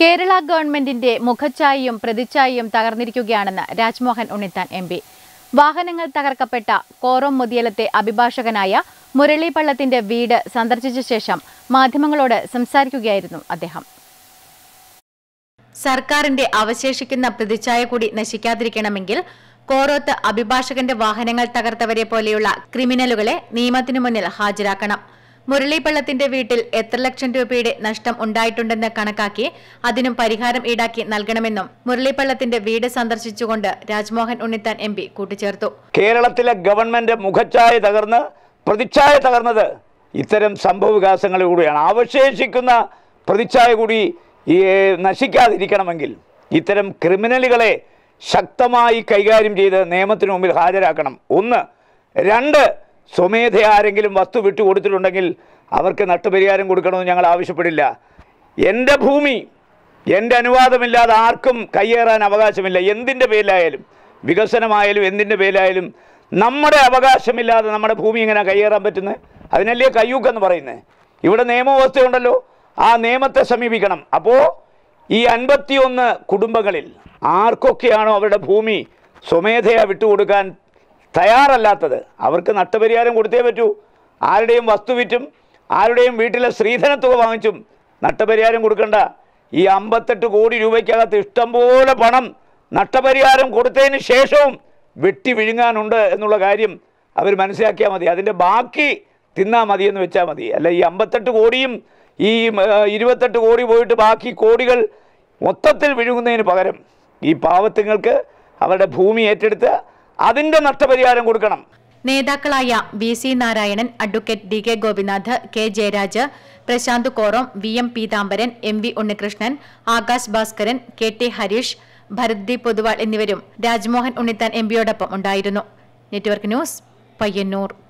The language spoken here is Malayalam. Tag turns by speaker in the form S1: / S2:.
S1: കേരള ഗവൺമെന്റിന്റെ മുഖച്ഛായയും പ്രതിച്ഛായയും തകർന്നിരിക്കുകയാണെന്ന് രാജ്മോഹൻ ഉണ്ണിത്താൻ എം പി വാഹനങ്ങൾ തകർക്കപ്പെട്ട കോറം മുതിയലത്തെ അഭിഭാഷകനായ മുരളിപ്പള്ളത്തിന്റെ വീട് സന്ദർശിച്ച ശേഷം മാധ്യമങ്ങളോട് സംസാരിക്കുകയായിരുന്നു അദ്ദേഹം സർക്കാരിന്റെ അവശേഷിക്കുന്ന പ്രതിച്ഛായ കൂടി നശിക്കാതിരിക്കണമെങ്കിൽ കോറോത്ത് അഭിഭാഷകന്റെ വാഹനങ്ങൾ തകർത്തവരെ പോലെയുള്ള ക്രിമിനലുകളെ നിയമത്തിനു മുന്നിൽ ഹാജരാക്കണം മുരളീപള്ളത്തിന്റെ വീട്ടിൽ എത്ര ലക്ഷം രൂപയുടെ നഷ്ടം ഉണ്ടായിട്ടുണ്ടെന്ന് കണക്കാക്കി അതിനും പരിഹാരം ഈടാക്കി നൽകണമെന്നും മുരളീപള്ളത്തിന്റെ വീട് സന്ദർശിച്ചുകൊണ്ട് രാജ്മോഹൻ ഉണ്ണിത്താൻ എം കൂട്ടിച്ചേർത്തു
S2: കേരളത്തിലെ ഗവൺമെന്റ് മുഖച്ഛായ തകർന്ന് പ്രതിച്ഛായ തകർന്നത് ഇത്തരം സംഭവ വികാസങ്ങളിലൂടെയാണ് അവശേഷിക്കുന്ന പ്രതിച്ഛായ കൂടി നശിക്കാതിരിക്കണമെങ്കിൽ ഇത്തരം ക്രിമിനലുകളെ ശക്തമായി കൈകാര്യം ചെയ്ത് നിയമത്തിന് മുമ്പിൽ ഹാജരാക്കണം ഒന്ന് രണ്ട് സ്വമേധ ആരെങ്കിലും വസ്തു വിട്ടുകൊടുത്തിട്ടുണ്ടെങ്കിൽ അവർക്ക് നട്ടുപരിഹാരം കൊടുക്കണമെന്ന് ഞങ്ങൾ ആവശ്യപ്പെടില്ല എൻ്റെ ഭൂമി എൻ്റെ അനുവാദമില്ലാതെ ആർക്കും കയ്യേറാൻ അവകാശമില്ല എന്തിൻ്റെ പേരിലായാലും വികസനമായാലും എന്തിൻ്റെ പേരിലായാലും നമ്മുടെ അവകാശമില്ലാതെ നമ്മുടെ ഭൂമി ഇങ്ങനെ കയ്യേറാൻ പറ്റുന്നത് അതിനല്ലേ കയ്യൂക്കെന്ന് പറയുന്നത് ഇവിടെ നിയമവ്യവസ്ഥയുണ്ടല്ലോ ആ നിയമത്തെ സമീപിക്കണം അപ്പോൾ ഈ അൻപത്തിയൊന്ന് കുടുംബങ്ങളിൽ ആർക്കൊക്കെയാണോ അവരുടെ ഭൂമി സ്വമേധയാ വിട്ടുകൊടുക്കാൻ തയ്യാറല്ലാത്തത് അവർക്ക് നഷ്ടപരിഹാരം കൊടുത്തേ പറ്റൂ ആരുടെയും വസ്തു വിറ്റും ആരുടെയും വീട്ടിലെ സ്ത്രീധനത്തുക വാങ്ങിച്ചും നഷ്ടപരിഹാരം കൊടുക്കണ്ട ഈ അമ്പത്തെട്ട് കോടി രൂപയ്ക്കകത്ത് ഇഷ്ടംപോലെ പണം നഷ്ടപരിഹാരം കൊടുത്തതിന് ശേഷവും വെട്ടി വിഴുങ്ങാനുണ്ട് എന്നുള്ള കാര്യം അവർ മനസ്സിലാക്കിയാൽ മതി അതിൻ്റെ ബാക്കി തിന്നാൽ മതി എന്ന് വെച്ചാൽ മതി അല്ല ഈ അമ്പത്തെട്ട് കോടിയും ഈ ഇരുപത്തെട്ട് കോടി പോയിട്ട് ബാക്കി കോടികൾ മൊത്തത്തിൽ വിഴുങ്ങുന്നതിന് പകരം ഈ പാവത്തുങ്ങൾക്ക് അവരുടെ ഭൂമി ഏറ്റെടുത്ത് അതിന്റെ നഷ്ടപരിഹാരം കൊടുക്കണം
S1: നേതാക്കളായ V C Narayanan advocate D K Gopinath K Jayaraj Prashanth Korom V M Peethambaran M V Unnikrishnan Akash Bhaskaran K T Harish Bharath Poduval എന്നിവരും രാജ്മോഹൻ ഉണ്ണിത്താൻ എം പിയോടൊപ്പം ഉണ്ടായിരുന്നു നെറ്റ്വർക്ക് ന്യൂസ് പയ്യന്നൂർ